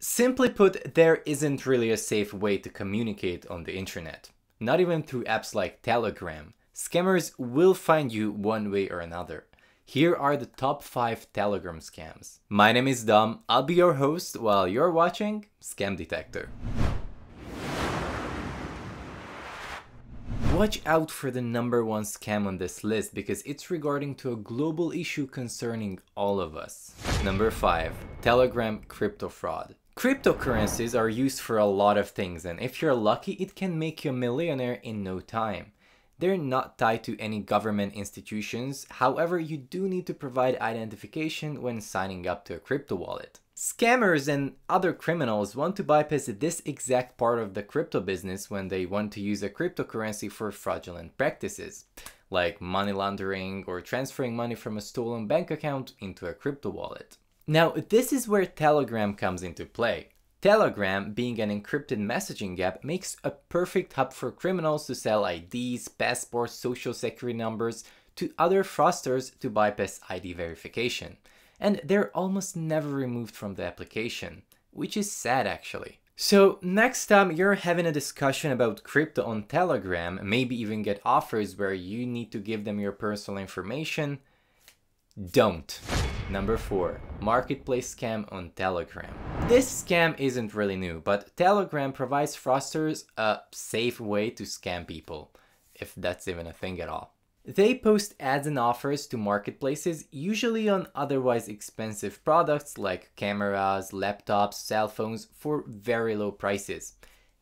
Simply put, there isn't really a safe way to communicate on the internet, not even through apps like Telegram. Scammers will find you one way or another. Here are the top 5 Telegram scams. My name is Dom, I'll be your host while you're watching Scam Detector. Watch out for the number one scam on this list because it's regarding to a global issue concerning all of us. Number 5. Telegram crypto fraud. Cryptocurrencies are used for a lot of things and if you're lucky, it can make you a millionaire in no time. They're not tied to any government institutions, however you do need to provide identification when signing up to a crypto wallet. Scammers and other criminals want to bypass this exact part of the crypto business when they want to use a cryptocurrency for fraudulent practices, like money laundering or transferring money from a stolen bank account into a crypto wallet. Now, this is where Telegram comes into play. Telegram, being an encrypted messaging app, makes a perfect hub for criminals to sell IDs, passports, social security numbers to other fraudsters to bypass ID verification. And they're almost never removed from the application, which is sad actually. So next time you're having a discussion about crypto on Telegram, maybe even get offers where you need to give them your personal information, don't. Number 4. Marketplace scam on Telegram. This scam isn't really new, but Telegram provides fraudsters a safe way to scam people, if that's even a thing at all. They post ads and offers to marketplaces, usually on otherwise expensive products like cameras, laptops, cell phones, for very low prices.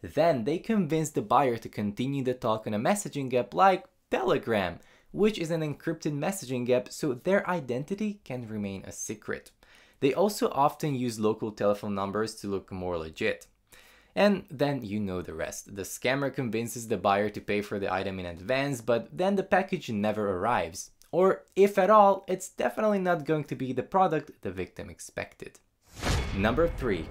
Then they convince the buyer to continue the talk on a messaging app like Telegram, which is an encrypted messaging app so their identity can remain a secret. They also often use local telephone numbers to look more legit. And then you know the rest. The scammer convinces the buyer to pay for the item in advance, but then the package never arrives. Or if at all, it's definitely not going to be the product the victim expected. Number 3.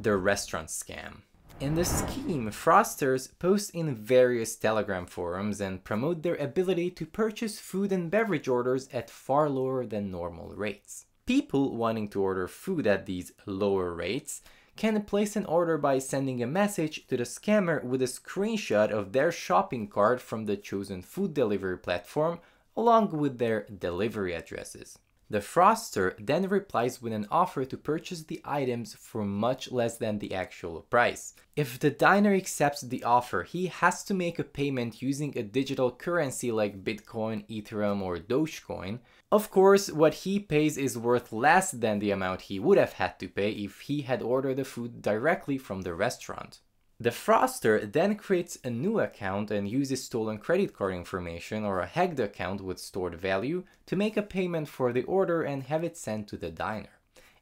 The restaurant scam. In the scheme, fraudsters post in various Telegram forums and promote their ability to purchase food and beverage orders at far lower than normal rates. People wanting to order food at these lower rates can place an order by sending a message to the scammer with a screenshot of their shopping cart from the chosen food delivery platform along with their delivery addresses. The froster then replies with an offer to purchase the items for much less than the actual price. If the diner accepts the offer, he has to make a payment using a digital currency like Bitcoin, Ethereum or Dogecoin. Of course, what he pays is worth less than the amount he would have had to pay if he had ordered the food directly from the restaurant. The fraudster then creates a new account and uses stolen credit card information or a hacked account with stored value to make a payment for the order and have it sent to the diner.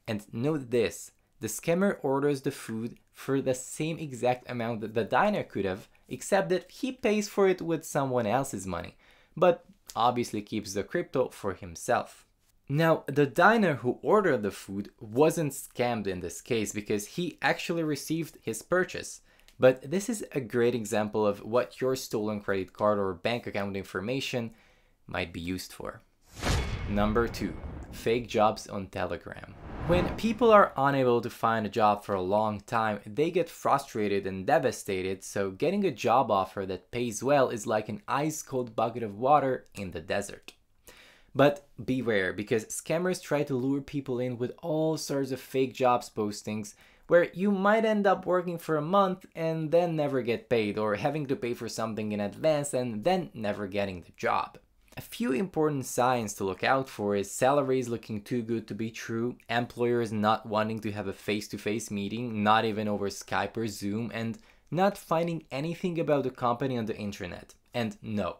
And note this, the scammer orders the food for the same exact amount that the diner could have, except that he pays for it with someone else's money, but obviously keeps the crypto for himself. Now, the diner who ordered the food wasn't scammed in this case because he actually received his purchase. But this is a great example of what your stolen credit card or bank account information might be used for. Number two, fake jobs on Telegram. When people are unable to find a job for a long time, they get frustrated and devastated, so getting a job offer that pays well is like an ice cold bucket of water in the desert. But beware, because scammers try to lure people in with all sorts of fake jobs postings where you might end up working for a month and then never get paid or having to pay for something in advance and then never getting the job. A few important signs to look out for is salaries looking too good to be true, employers not wanting to have a face-to-face -face meeting, not even over Skype or Zoom, and not finding anything about the company on the internet. And no,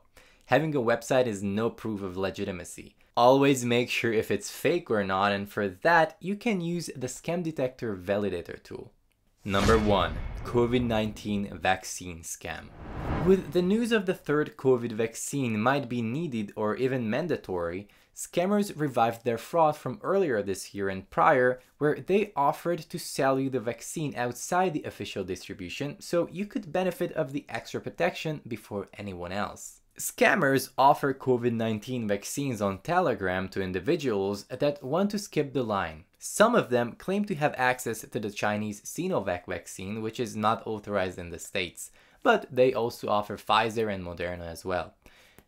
Having a website is no proof of legitimacy. Always make sure if it's fake or not, and for that, you can use the Scam Detector Validator tool. Number 1. COVID-19 Vaccine Scam With the news of the third COVID vaccine might be needed or even mandatory, scammers revived their fraud from earlier this year and prior, where they offered to sell you the vaccine outside the official distribution so you could benefit of the extra protection before anyone else. Scammers offer COVID 19 vaccines on Telegram to individuals that want to skip the line. Some of them claim to have access to the Chinese Sinovac vaccine, which is not authorized in the States, but they also offer Pfizer and Moderna as well.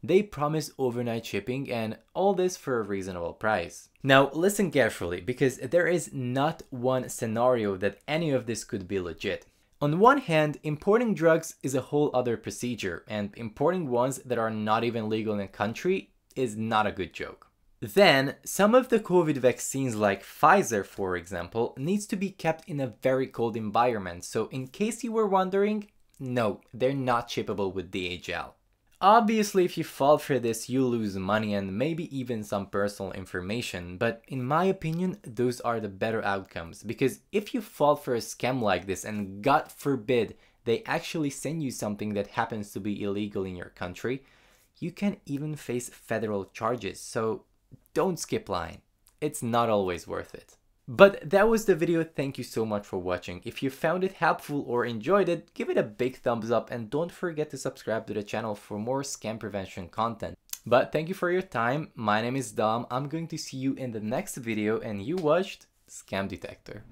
They promise overnight shipping and all this for a reasonable price. Now, listen carefully because there is not one scenario that any of this could be legit. On one hand, importing drugs is a whole other procedure, and importing ones that are not even legal in a country is not a good joke. Then, some of the COVID vaccines like Pfizer, for example, needs to be kept in a very cold environment, so in case you were wondering, no, they're not shippable with DHL. Obviously, if you fall for this, you lose money and maybe even some personal information, but in my opinion, those are the better outcomes because if you fall for a scam like this and God forbid they actually send you something that happens to be illegal in your country, you can even face federal charges, so don't skip line. It's not always worth it. But that was the video, thank you so much for watching. If you found it helpful or enjoyed it, give it a big thumbs up and don't forget to subscribe to the channel for more scam prevention content. But thank you for your time, my name is Dom, I'm going to see you in the next video and you watched Scam Detector.